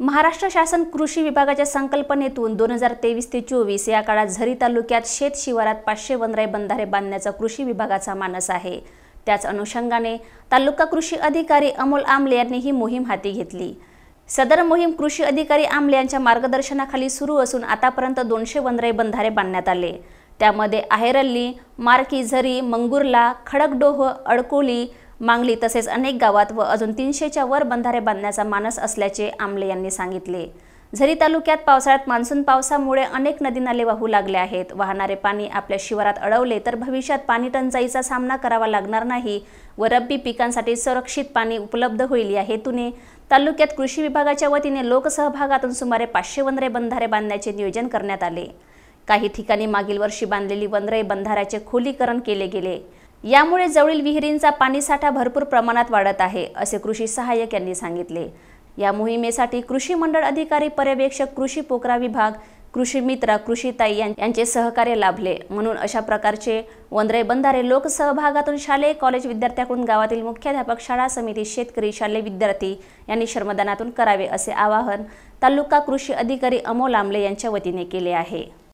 महाराष्ट्र शासन कृषी विभागाच्या संकल्पनेतून दोन हजार तेवीस ते चोवीस या काळात झरी तालुक्यात शेत शिवारात पाचशे वनराई बंधारे बांधण्याचा कृषी विभागाचा मानस आहे त्याच अनुषंगाने तालुका कृषी अधिकारी अमोल आमले यांनी ही मोहीम हाती घेतली सदर मोहीम कृषी अधिकारी आमले यांच्या मार्गदर्शनाखाली सुरू असून आतापर्यंत दोनशे वनराई बंधारे बांधण्यात आले त्यामध्ये आहेरल्ली मारकी झरी मंगुर्ला खडकडोह अडकोली मांगली तसेच अनेक गावात व अजून तीनशेच्या वर बंधारे बांधण्याचा मानस असल्याचे आमले यांनी सांगितले झरी तालुक्यात पावसाळ्यात मान्सून पावसामुळे अनेक नदी नाले वाहू लागले आहेत वाहणारे पाणी आपल्या शिवारात अडवले तर भविष्यात पाणी टंचाईचा सामना करावा लागणार नाही व रब्बी पिकांसाठी सुरक्षित पाणी उपलब्ध होईल या हेतूने तालुक्यात कृषी विभागाच्या वतीने लोकसहभागातून सुमारे पाचशे वंदरे बंधारे बांधण्याचे नियोजन करण्यात आले काही ठिकाणी मागील वर्षी बांधलेली वंदरे बंधाऱ्याचे खोलीकरण केले गेले यामुळे जवळील विहिरींचा पाणीसाठा भरपूर प्रमाणात वाढत आहे असे कृषी सहाय्यक यांनी सांगितले या मोहिमेसाठी कृषी मंडळ अधिकारी पर्यवेक्षक कृषी पोकरा विभाग कृषी मित्र कृषीताई यांचे सहकार्य लाभले म्हणून अशा प्रकारचे वंदरे बंधारे लोकसहभागातून शालेय कॉलेज विद्यार्थ्याकडून गावातील मुख्याध्यापक शाळा समिती शेतकरी शालेय विद्यार्थी यांनी श्रमदानातून करावे असे आवाहन तालुका कृषी अधिकारी अमोल आमले यांच्या वतीने केले आहे